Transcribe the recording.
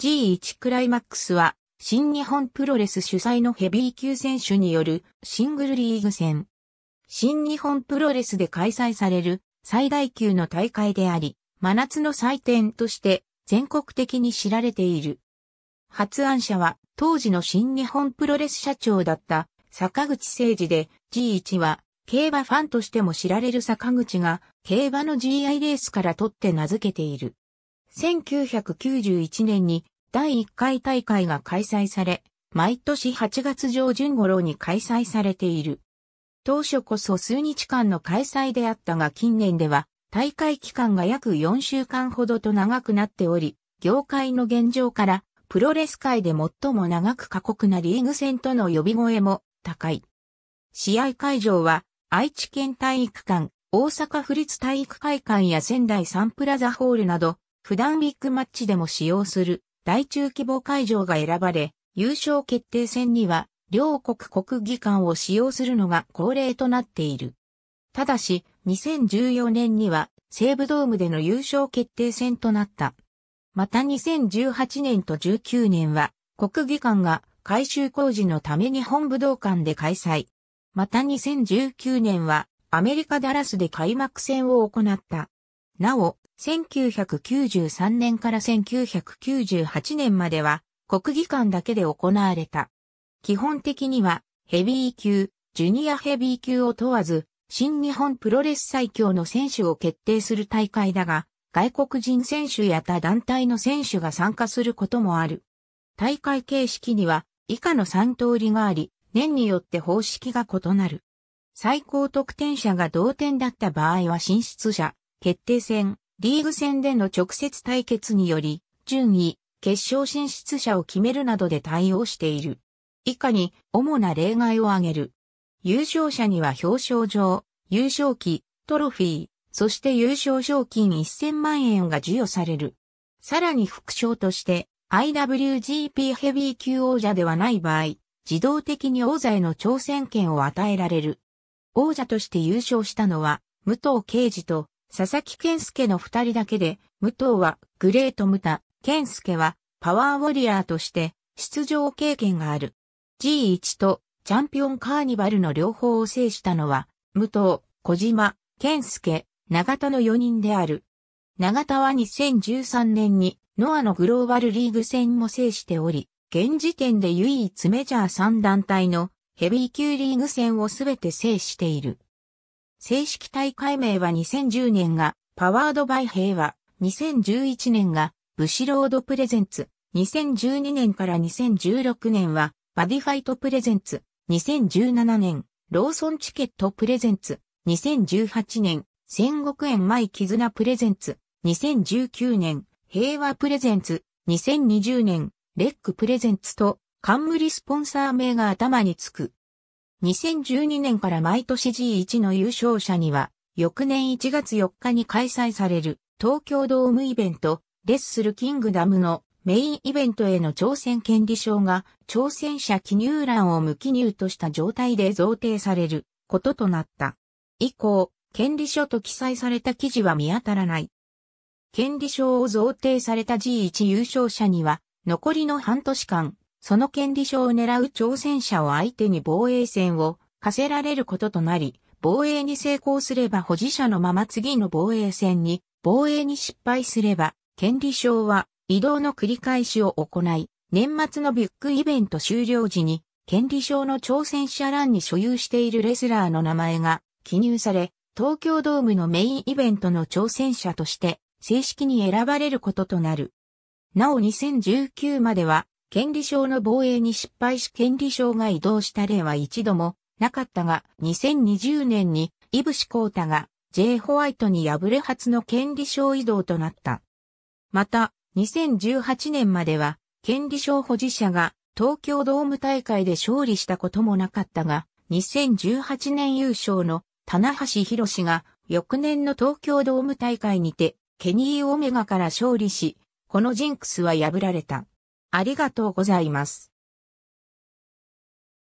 G1 クライマックスは、新日本プロレス主催のヘビー級選手によるシングルリーグ戦。新日本プロレスで開催される最大級の大会であり、真夏の祭典として全国的に知られている。発案者は当時の新日本プロレス社長だった坂口誠二で G1 は競馬ファンとしても知られる坂口が競馬の GI レースから取って名付けている。1991年に第1回大会が開催され、毎年8月上旬頃に開催されている。当初こそ数日間の開催であったが近年では大会期間が約4週間ほどと長くなっており、業界の現状からプロレス界で最も長く過酷なリーグ戦との呼び声も高い。試合会場は愛知県体育館、大阪府立体育会館や仙台サンプラザホールなど普段ビッグマッチでも使用する大中規模会場が選ばれ、優勝決定戦には両国国技館を使用するのが恒例となっている。ただし、2014年には西武ドームでの優勝決定戦となった。また2018年と19年は国技館が改修工事のために本武道館で開催。また2019年はアメリカダラスで開幕戦を行った。なお、1993年から1998年までは国技館だけで行われた。基本的にはヘビー級、ジュニアヘビー級を問わず、新日本プロレス最強の選手を決定する大会だが、外国人選手や他団体の選手が参加することもある。大会形式には以下の3通りがあり、年によって方式が異なる。最高得点者が同点だった場合は進出者、決定戦、リーグ戦での直接対決により、順位、決勝進出者を決めるなどで対応している。以下に主な例外を挙げる。優勝者には表彰状、優勝旗、トロフィー、そして優勝賞金1000万円が授与される。さらに副賞として、IWGP ヘビー級王者ではない場合、自動的に王座への挑戦権を与えられる。王者として優勝したのは、武藤敬司と佐々木健介の二人だけで、武藤はグレートムタ、健介はパワーウォリアーとして出場経験がある。G1 とチャンピオンカーニバルの両方を制したのは、武藤、小島、健介、長田の4人である。長田は2013年にノアのグローバルリーグ戦も制しており、現時点で唯一メジャー3団体のヘビー級リーグ戦をすべて制している。正式大会名は2010年がパワードバイ平和、2011年がブシロードプレゼンツ、2012年から2016年はバディファイトプレゼンツ、2017年ローソンチケットプレゼンツ、2018年戦国園イ絆プレゼンツ、2019年平和プレゼンツ、2020年レックプレゼンツと冠スポンサー名が頭につく。2012年から毎年 G1 の優勝者には、翌年1月4日に開催される東京ドームイベント、レッスルキングダムのメインイベントへの挑戦権利賞が挑戦者記入欄を無記入とした状態で贈呈されることとなった。以降、権利書と記載された記事は見当たらない。権利賞を贈呈された G1 優勝者には、残りの半年間、その権利書を狙う挑戦者を相手に防衛戦を課せられることとなり、防衛に成功すれば保持者のまま次の防衛戦に、防衛に失敗すれば、権利証は移動の繰り返しを行い、年末のビッグイベント終了時に、権利証の挑戦者欄に所有しているレスラーの名前が記入され、東京ドームのメインイベントの挑戦者として正式に選ばれることとなる。なお2019までは権利証の防衛に失敗し権利証が移動した例は一度もなかったが、2020年にイブシコータが J ホワイトに敗れ初の権利証移動となった。また、2018年までは、権利証保持者が東京ドーム大会で勝利したこともなかったが、2018年優勝の棚橋博士が翌年の東京ドーム大会にてケニー・オメガから勝利し、このジンクスは破られた。ありがとうございます。